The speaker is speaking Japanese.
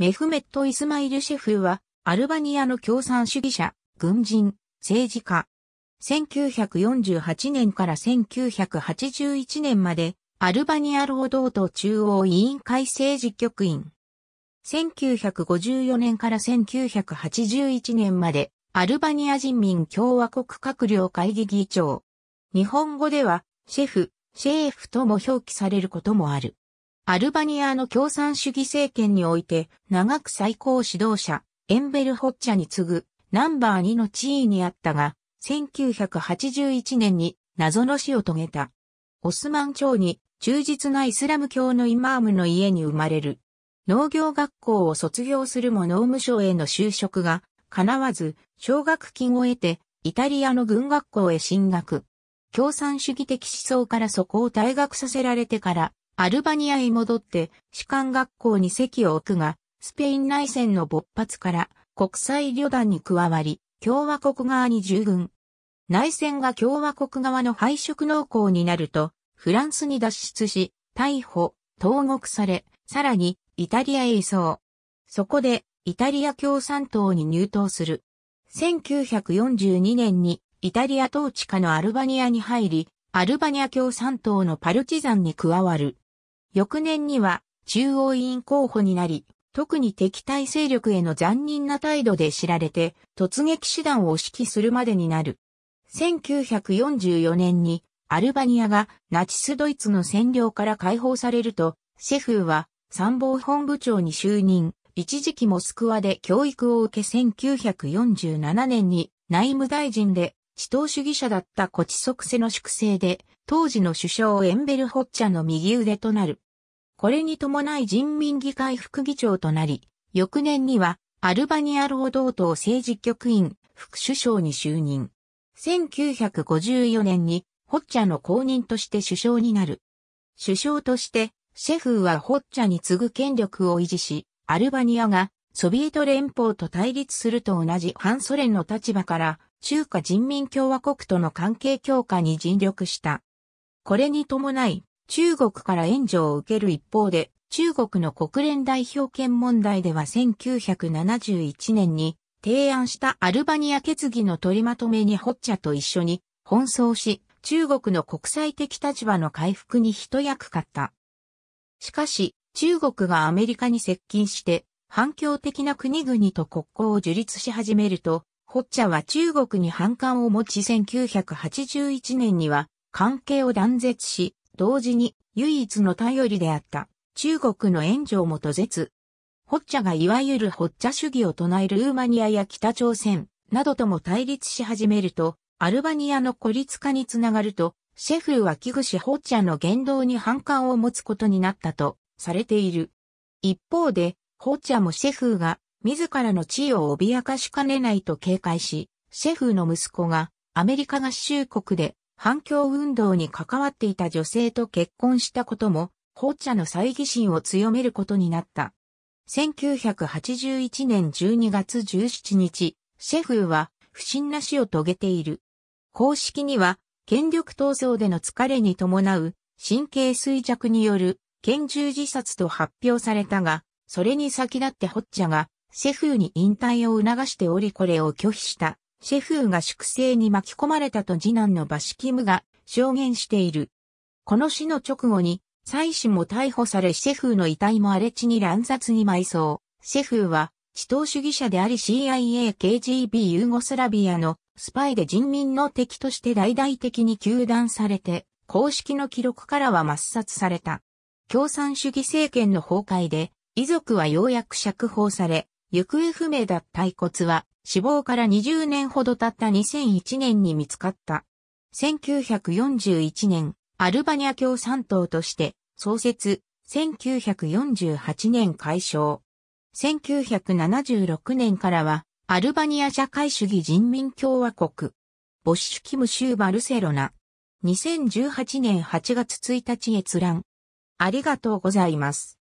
メフメット・イスマイル・シェフは、アルバニアの共産主義者、軍人、政治家。1948年から1981年まで、アルバニア労働党中央委員会政治局員。1954年から1981年まで、アルバニア人民共和国閣僚会議議長。日本語では、シェフ、シェーフとも表記されることもある。アルバニアの共産主義政権において、長く最高指導者、エンベルホッチャに次ぐ、ナンバー2の地位にあったが、1981年に謎の死を遂げた。オスマン朝に忠実なイスラム教のイマームの家に生まれる。農業学校を卒業するも農務省への就職が叶わず、奨学金を得て、イタリアの軍学校へ進学。共産主義的思想からそこを退学させられてから、アルバニアへ戻って士官学校に席を置くが、スペイン内戦の勃発から国際旅団に加わり、共和国側に従軍。内戦が共和国側の敗色濃厚になると、フランスに脱出し、逮捕、投獄され、さらにイタリアへ移送。そこでイタリア共産党に入党する。1942年にイタリア統治下のアルバニアに入り、アルバニア共産党のパルチザンに加わる。翌年には中央委員候補になり、特に敵対勢力への残忍な態度で知られて、突撃手段を指揮するまでになる。1944年にアルバニアがナチスドイツの占領から解放されると、シェフーは参謀本部長に就任、一時期モスクワで教育を受け1947年に内務大臣で死闘主義者だったコチソクセの粛清で、当時の首相エンベルホッチャの右腕となる。これに伴い人民議会副議長となり、翌年にはアルバニア労働党政治局員副首相に就任。1954年にホッチャの公認として首相になる。首相として、シェフーはホッチャに次ぐ権力を維持し、アルバニアがソビエト連邦と対立すると同じ反ソ連の立場から中華人民共和国との関係強化に尽力した。これに伴い、中国から援助を受ける一方で、中国の国連代表権問題では1971年に提案したアルバニア決議の取りまとめにホッチャと一緒に奔走し、中国の国際的立場の回復に一役買った。しかし、中国がアメリカに接近して、反共的な国々と国交を樹立し始めると、ホッチャは中国に反感を持ち1981年には関係を断絶し、同時に唯一の頼りであった中国の援助をも途絶。ホッチャがいわゆるホッチャ主義を唱えるルーマニアや北朝鮮などとも対立し始めると、アルバニアの孤立化につながると、シェフは危惧しホッチャの言動に反感を持つことになったとされている。一方で、ホッチャもシェフが自らの地位を脅かしかねないと警戒し、シェフの息子がアメリカ合衆国で反共運動に関わっていた女性と結婚したことも、ホッチャの猜疑心を強めることになった。1981年12月17日、シェフは不審な死を遂げている。公式には、権力闘争での疲れに伴う神経衰弱による拳銃自殺と発表されたが、それに先立ってホッチャがシェフーに引退を促しておりこれを拒否した、シェフーが粛清に巻き込まれたと次男のバシキムが証言している。この死の直後に、妻子も逮捕されシェフーの遺体も荒れ地に乱雑に埋葬。シェフーは、地頭主義者であり CIA KGB ユーゴスラビアのスパイで人民の敵として大々的に糾弾されて、公式の記録からは抹殺された。共産主義政権の崩壊で、遺族はようやく釈放され、行方不明だった遺骨は死亡から20年ほど経った2001年に見つかった。1941年、アルバニア共産党として創設、1948年解消。1976年からは、アルバニア社会主義人民共和国、ボッシュキムーバルセロナ。2018年8月1日閲覧。ありがとうございます。